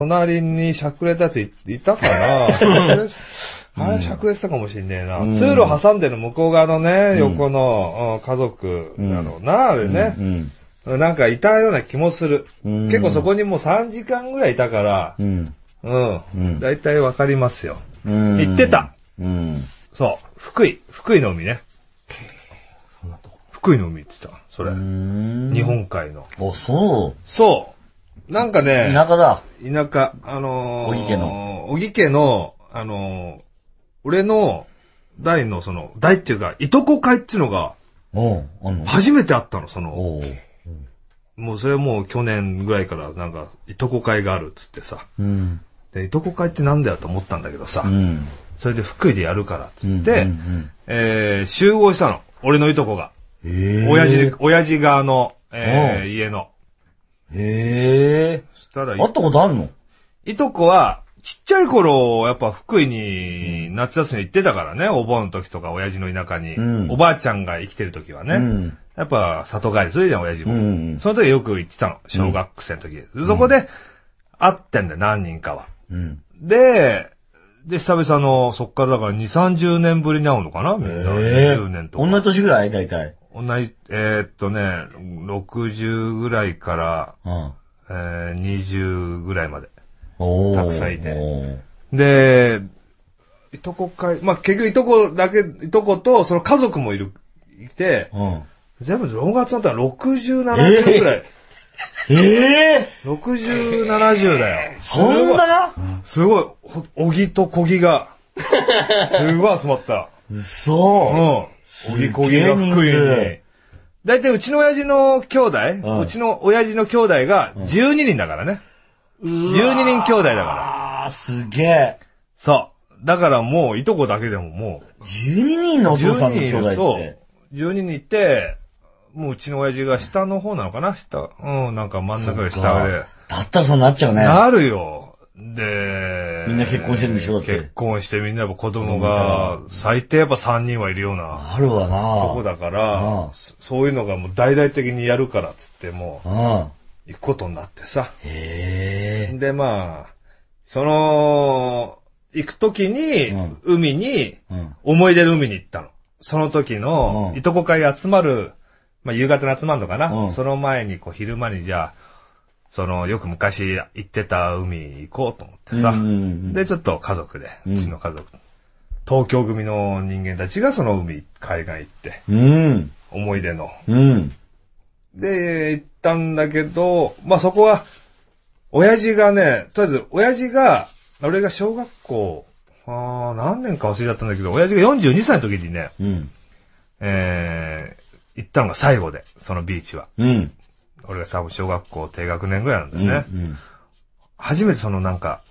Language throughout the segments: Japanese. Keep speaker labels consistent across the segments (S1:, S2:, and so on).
S1: 隣にしゃくれたやついたかなあれ、しゃくれてたかもしんねえな。うん、通路挟んでる向こう側のね、横の、うん、家族なのな、あれね、うん、なんかいたような気もする。結構そこにもう3時間ぐらいいたから、うん。だいたいわかりますよ。行ってた、そう。福井。福井の海ね。福井の海って言ってた。それ。日本海の。あ、そう。そう。なんかね、田舎だ。田舎、あのー、小木家の。小木家の、あのー、俺の代のその、代っていうか、いとこ会っていうのが、初めてあったの、その、もうそれはもう去年ぐらいからなんか、いとこ会があるっつってさ、うん、で、いとこ会ってなんだよと思ったんだけどさ、うん、それで福井でやるからっつって、え集合したの、俺のいとこが。えー、親父、親父側の、えー、家の。へえ。したら、会ったことあんのいとこは、ちっちゃい頃、やっぱ福井に夏休み行ってたからね、お盆の時とか親父の田舎に、うん、おばあちゃんが生きてる時はね、うん、やっぱ里帰りするじゃん、親父も。うんその時よく行ってたの、小学生の時うん、そこで、会ってんだよ、何人かは。で、で、久々の、そっからだから2、30年ぶりに会うのかなみんな。え年とか。同じ年ぐらい大体。同じ、えー、っとね、60ぐらいから、うん、えー、20ぐらいまで。たくさんいて。で、いとこかい、まあ、結局いとこだけ、いとことその家族もいる、いて、うん、全部6月だったら67人ぐらい。えー、えー、!60、70だよ。そんなすごい、おぎとこぎが、すごい集まった。嘘。うん。おぎこぎが福井に。だいたいうちの親父の兄弟、うん、うちの親父の兄弟が12人だからね。うん、12人兄弟だから。あすげえ。そう。だからもう、いとこだけでももう。12人のお父さんの兄弟って。そう。12人いて、もううちの親父が下の方なのかな下。うん、なんか真ん中で下で。だったらそうなっちゃうね。なるよ。で、みんな結婚してるんでしょ結婚してみんなやっぱ子供が、最低やっぱ3人はいるような。あるわな。とこだから、そういうのがもう大々的にやるからっつってもう、行くことになってさ。へで、まあ、その、行くときに、海に、思い出の海に行ったの。その時の、いとこ会集まる、まあ夕方に集まるのかな。うん、その前に、こう昼間にじゃあ、その、よく昔行ってた海行こうと思ってさ、で、ちょっと家族で、うちの家族、うん、東京組の人間たちがその海、海岸行って、うん、思い出の、うん。で、行ったんだけど、まあ、そこは、親父がね、とりあえず、親父が、俺が小学校、あ何年か忘れちゃったんだけど、親父が42歳の時にね、うん、えー、行ったのが最後で、そのビーチは。うん、俺が多分小学校低学年ぐらいなんだよね。うんうん、初めてそのなんか、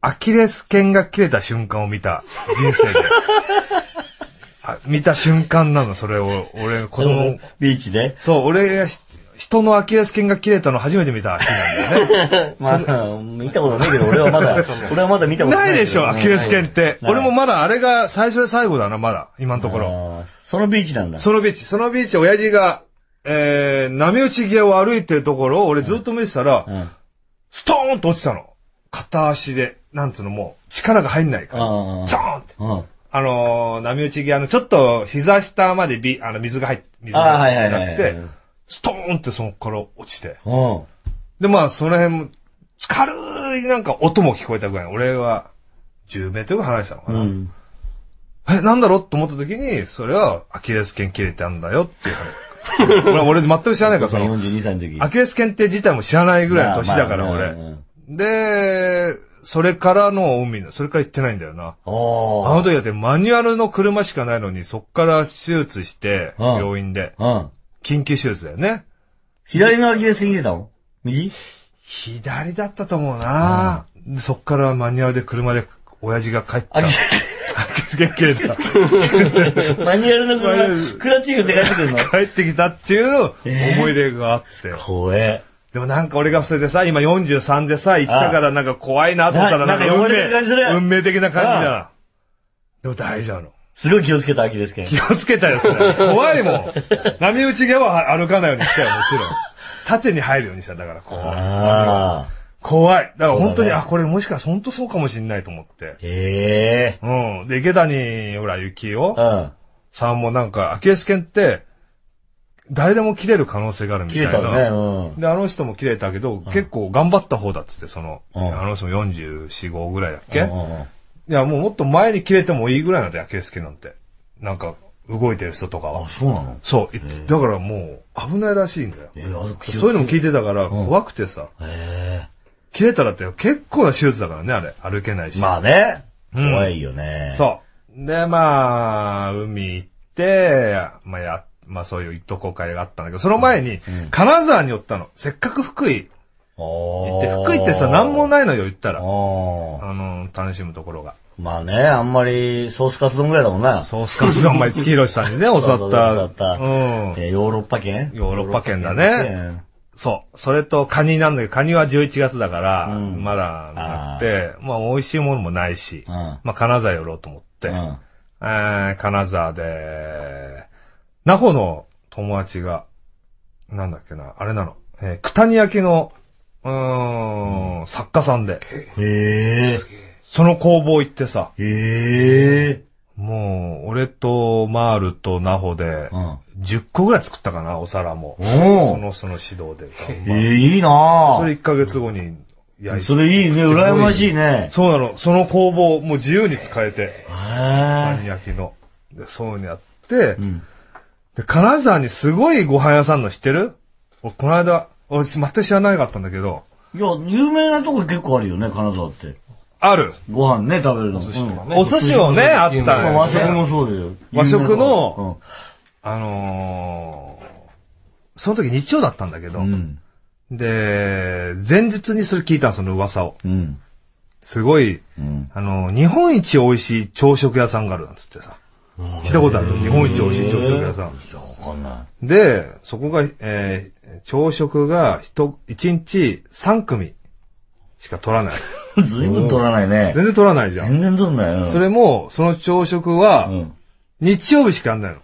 S1: アキレス腱が切れた瞬間を見た人生で。見た瞬間なの、それを。俺、子供。ビーチでそう、俺、が、人のアキレス腱が切れたの初めて見た日 なんだよね。まあ、見たことないけど、俺はまだ、俺はまだ見たことない。ないでしょ、アキレス腱って。俺もまだあれが最初で最後だな、まだ。今のところ。そのビーチなんだ。そのビーチ、そのビーチ、親父がえー、波打ち際を歩いてるところを俺ずっと見てたら、うん、ストーンと落ちたの。片足で、なんつうのもう、力が入んないから、スーンって。うんあのー、波打ち際のちょっと膝下までび、あの、水が入って、水が入って、ストーンってそこから落ちて。で、まあ、その辺も、軽いなんか音も聞こえたぐらい。俺は、10メートル離れてたのかな。うん、え、なんだろうと思った時に、それはアキレス腱切れてあんだよっていう 俺、俺全く知らないから、その。42歳の時。アキレス腱って自体も知らないぐらいの年だから、俺、で、それからの海の、それから行ってないんだよな。あの時だってマニュアルの車しかないのに、そっから手術して、病院で、うん。緊急手術だよね。左のアキレス腱切れたの右左だったと思うな、そっからマニュアルで車で親父が帰った。た。マニュアルのクラッチングって帰ってくるの帰ってきたっていうの思い出があって。怖え。でもなんか俺がそれでさ、今43でさ、行ったからなんか怖いなと思ったらなんか運命、運命的な感じじゃん。でも大丈夫の。すごい気をつけた秋ですけど。気をつけたよ、それ。怖いもん。波打ち際は歩かないようにしたよ、もちろん。縦に入るようにした、だからこう。ああ。怖い。だから本当に、ね、あ、これもしかして本当そうかもしんないと思って。へえ。うん。で、池谷、ほら、幸よ。うん、さんもなんか、アキレス腱って、誰でも切れる可能性があるみたいな。切れたね、うん。で、あの人も切れたけど、うん、結構頑張った方だっつって、その、うん、あの人も44、5ぐらいだっけ、うんうんうん、いや、もうもっと前に切れてもいいぐらいなんだよ、アキレス腱なんて。なんか、動いてる人とかは。あ、そうなのそう。だからもう、危ないらしいんだよ。そういうのも聞いてたから、怖くてさ。へえ。切れたらって結構な手術だからね、あれ。歩けないし。まあね。怖いよね。うん、そう。で、まあ、海行って、まあや、まあそういう一等公開があったんだけど、その前に、金沢に寄ったの。せっかく福井行って、福井ってさ、なんもないのよ、言ったら。あの、楽しむところが。まあね、あんまりソースカツ丼ぐらいだもんな。ソースカツ丼、前月広さんにね、教わった。教わった。うん。ヨーロッパ圏ヨーロッパ圏だね。そう。それとカニなんだけど、カニは11月だから、まだなくて、あまあ美味しいものもないし、うん、まあ金沢寄ろうと思って、うん、え金沢で、那穂の友達が、なんだっけな、あれなの、えー、九谷焼の、うーん、作家さんで。へえ。その工房行ってさ。へえ。もう、俺とマールとナホで、10個ぐらい作ったかな、お皿も。そのその指導で。ええ、いいなそれ1ヶ月後に焼いて。それいいね、羨ましいね。そうなの、その工房、もう自由に使えて。パン焼きの。で、そうにやって、うん、で、金沢にすごいご飯屋さんの知ってるこの間、私全く知らないかったんだけど。いや、有名なとこ結構あるよね、金沢って。ある。ご飯ね、食べるの。お寿司とかね。お寿司をね、あったね、和食もそうだよ。和食の、あのー、その時日曜だったんだけど、うん、で、前日にそれ聞いたその噂を。うん、すごい、うん、あのー、日本一美味しい朝食屋さんがあるなんつってさ。聞いたことある日本一美味しい朝食屋さん。いや、わかんない。で、そこが、えー、朝食が一日三組しか取らない。随分取らないね。全然取らないじゃん。全然取らない。それも、その朝食は、日曜日しかやんないの。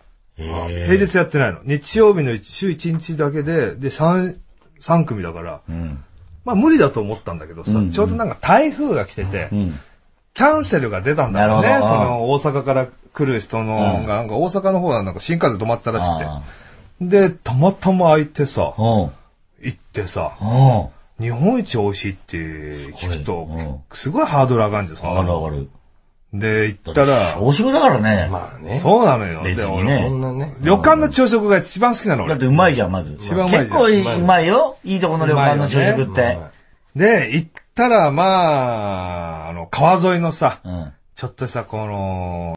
S1: 平日やってないの。日曜日の週1日だけで、で、3、三組だから、うん、まあ無理だと思ったんだけどさ、うんうん、ちょうどなんか台風が来てて、うん、キャンセルが出たんだろうね。その大阪から来る人の、うん、なんか大阪の方はなんか新幹線止まってたらしくて。で、たまたま空いてさ、行ってさ、日本一美味しいって聞くと、すごいハードル上がるんですよ。上がる上がる。で、行ったら。朝食だからね。まあね。そうなのよ。別にね。そんなね。旅館の朝食が一番好きなの。だってうまいじゃん、まず。一番うまい結構うまいよ。いいとこの旅館の朝食って。で、行ったら、まあ、あの、川沿いのさ、ちょっとしたこの、